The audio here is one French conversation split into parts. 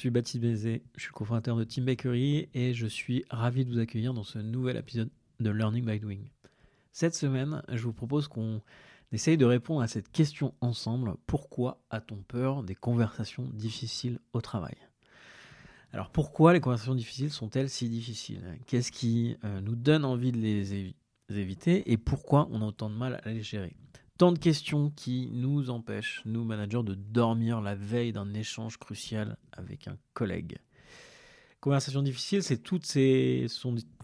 Je suis Baptiste Bézé, je suis le cofondateur de Team Bakery et je suis ravi de vous accueillir dans ce nouvel épisode de Learning by Doing. Cette semaine, je vous propose qu'on essaye de répondre à cette question ensemble. Pourquoi a-t-on peur des conversations difficiles au travail Alors pourquoi les conversations difficiles sont-elles si difficiles Qu'est-ce qui euh, nous donne envie de les éviter et pourquoi on a autant de mal à les gérer Tant de questions qui nous empêchent, nous managers, de dormir la veille d'un échange crucial avec un collègue. Conversation difficile, c'est toutes ces,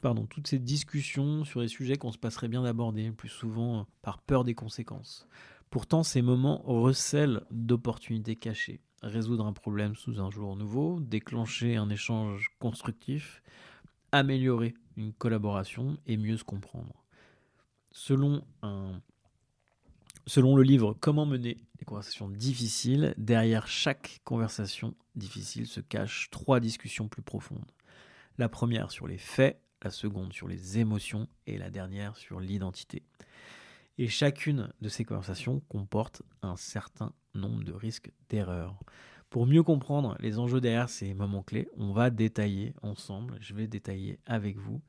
pardon, toutes ces discussions sur les sujets qu'on se passerait bien d'aborder, plus souvent euh, par peur des conséquences. Pourtant, ces moments recèlent d'opportunités cachées. Résoudre un problème sous un jour nouveau, déclencher un échange constructif, améliorer une collaboration et mieux se comprendre. Selon un Selon le livre Comment mener les conversations difficiles, derrière chaque conversation difficile se cachent trois discussions plus profondes. La première sur les faits, la seconde sur les émotions et la dernière sur l'identité. Et chacune de ces conversations comporte un certain nombre de risques d'erreur. Pour mieux comprendre les enjeux derrière ces moments clés, on va détailler ensemble, je vais détailler avec vous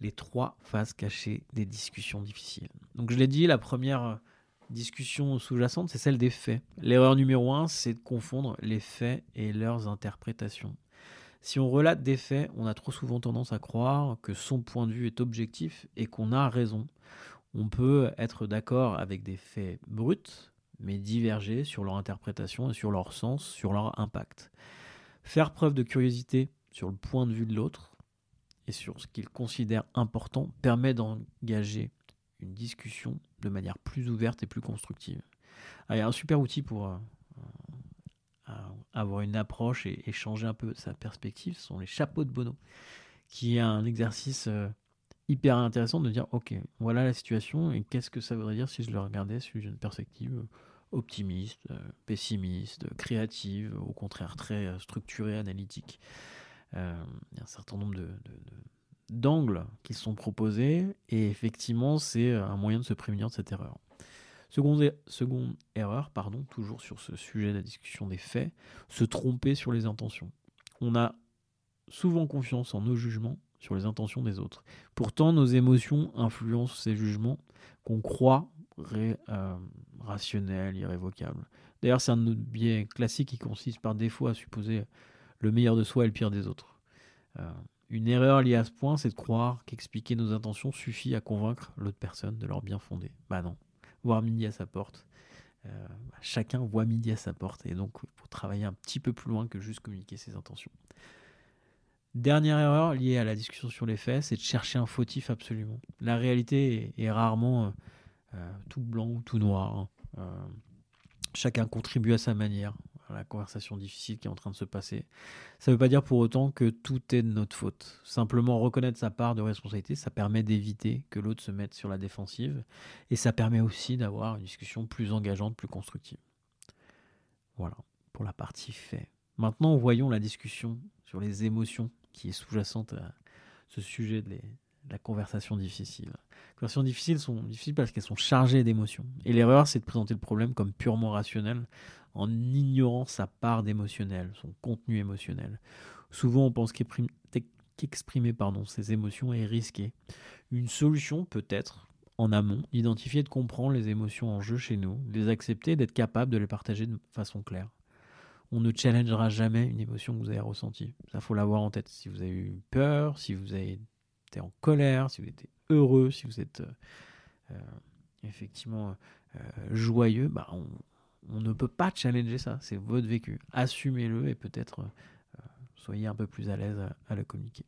les trois phases cachées des discussions difficiles. Donc je l'ai dit, la première discussion sous-jacente, c'est celle des faits. L'erreur numéro un, c'est de confondre les faits et leurs interprétations. Si on relate des faits, on a trop souvent tendance à croire que son point de vue est objectif et qu'on a raison. On peut être d'accord avec des faits bruts, mais diverger sur leur interprétation et sur leur sens, sur leur impact. Faire preuve de curiosité sur le point de vue de l'autre et sur ce qu'il considère important permet d'engager une discussion de manière plus ouverte et plus constructive. Ah, il y a un super outil pour euh, euh, avoir une approche et, changer un peu sa perspective, ce sont les chapeaux de Bono, qui est un exercice euh, hyper intéressant de dire, ok, voilà la situation et qu'est-ce que ça voudrait dire si je le regardais sous une perspective optimiste, pessimiste, créative, au contraire très structurée, analytique. il y a un certain nombre de d'angles qui sont proposés, et effectivement, c'est euh, un moyen de se prémunir de cette erreur. Seconde, er-, seconde erreur, pardon, toujours sur ce sujet de la discussion des faits, se tromper sur les intentions. On a souvent confiance en nos jugements sur les intentions des autres. Pourtant, nos émotions influencent ces jugements qu'on croit euh, rationnels, irrévocables. D'ailleurs, c'est un de nos biais classiques qui consiste par défaut à supposer le meilleur de soi et le pire des autres. Euh, une erreur liée à ce point, c'est de croire qu'expliquer nos intentions suffit à convaincre l'autre personne de leur bien fondé. Bah non, voir midi à sa porte. Euh, bah, chacun voit midi à sa porte et donc pour travailler un petit peu plus loin que juste communiquer ses intentions. Dernière erreur liée à la discussion sur les faits, c'est de chercher un fautif absolument. La réalité est, rarement euh, euh, tout blanc ou tout noir. Hein. chacun contribue à sa manière la conversation difficile qui est en train de se passer. Ça ne veut pas dire pour autant que tout est de notre faute. Simplement reconnaître sa part de responsabilité, ça permet d'éviter que l'autre se mette sur la défensive et ça permet aussi d'avoir une discussion plus engageante, plus constructive. Voilà pour la partie fait. Maintenant, voyons la discussion sur les émotions qui est sous-jacente à ce sujet de, la conversation difficile. Les conversations difficiles sont difficiles parce qu'elles sont chargées d'émotions. Et l'erreur, c'est de présenter le problème comme purement rationnel en ignorant sa part d'émotionnel, son contenu émotionnel. Souvent, on pense qu'exprimer pardon, ses émotions est risqué. Une solution peut être, en amont, d'identifier et de comprendre les émotions en jeu chez nous, de les accepter d'être capable de les partager de façon claire. On ne challengera jamais une émotion que vous avez ressentie. Ça, faut l'avoir en tête. Si vous avez eu peur, si vous avez été en colère, si vous étiez heureux, si vous êtes euh, euh, effectivement euh, joyeux, bah on, on ne peut pas challenger ça. C'est votre vécu. Assumez-le et peut-être euh, soyez un peu plus à l'aise à, le communiquer.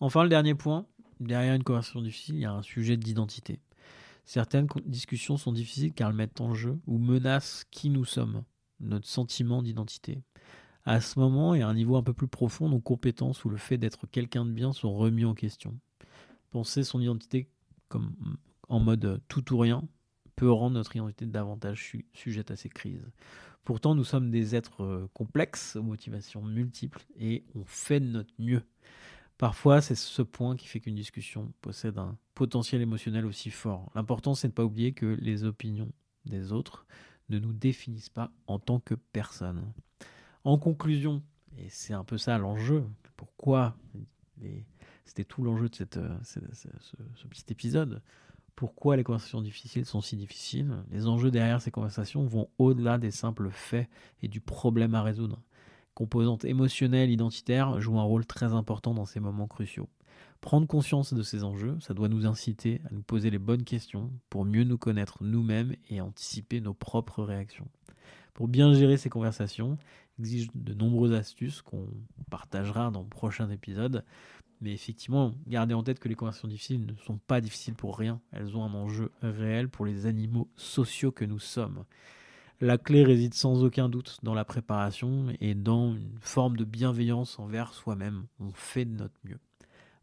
Enfin, le dernier point, derrière une conversation difficile, il y a un sujet d'identité. Certaines discussions sont difficiles car elles mettent en jeu ou menacent qui nous sommes, notre sentiment d'identité. À ce moment y a un niveau un peu plus profond, nos compétences ou le fait d'être quelqu'un de bien sont remis en question. Penser son identité comme en mode euh, tout ou rien peut rendre notre identité davantage sujette à ces crises. Pourtant, nous sommes des êtres euh, complexes, aux motivations multiples, et on fait de notre mieux. Parfois, c'est ce point qui fait qu'une discussion possède un potentiel émotionnel aussi fort. L'important, c'est de ne pas oublier que les opinions des autres ne nous définissent pas en tant que personne. En conclusion, et c'est un peu ça l'enjeu, pourquoi c'était tout l'enjeu de cette, euh, ce, petit épisode, pourquoi les conversations difficiles sont si difficiles. Les enjeux derrière ces conversations vont au-delà des simples faits et du problème à résoudre. Composantes émotionnelles, identitaires jouent un rôle très important dans ces moments cruciaux. Prendre conscience de ces enjeux, ça doit nous inciter à nous poser les bonnes questions pour mieux nous connaître nous-mêmes et anticiper nos propres réactions. Pour bien gérer ces conversations, exige de nombreuses astuces qu'on partagera dans le prochain épisode. Mais effectivement, gardez en tête que les conversions difficiles ne sont pas difficiles pour rien. Elles ont un enjeu réel pour les animaux sociaux que nous sommes. La clé réside sans aucun doute dans la préparation et dans une forme de bienveillance envers soi-même. On fait de notre mieux.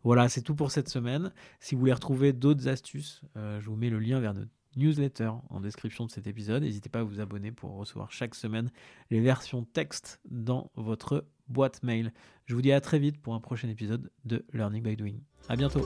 Voilà, c'est tout pour cette semaine. Si vous voulez retrouver d'autres astuces, euh, je vous mets le lien vers notre newsletter en description de cet épisode. N'hésitez pas à vous abonner pour recevoir chaque semaine les versions texte dans votre boîte mail. Je vous dis à très vite pour un prochain épisode de Learning by Doing. À bientôt.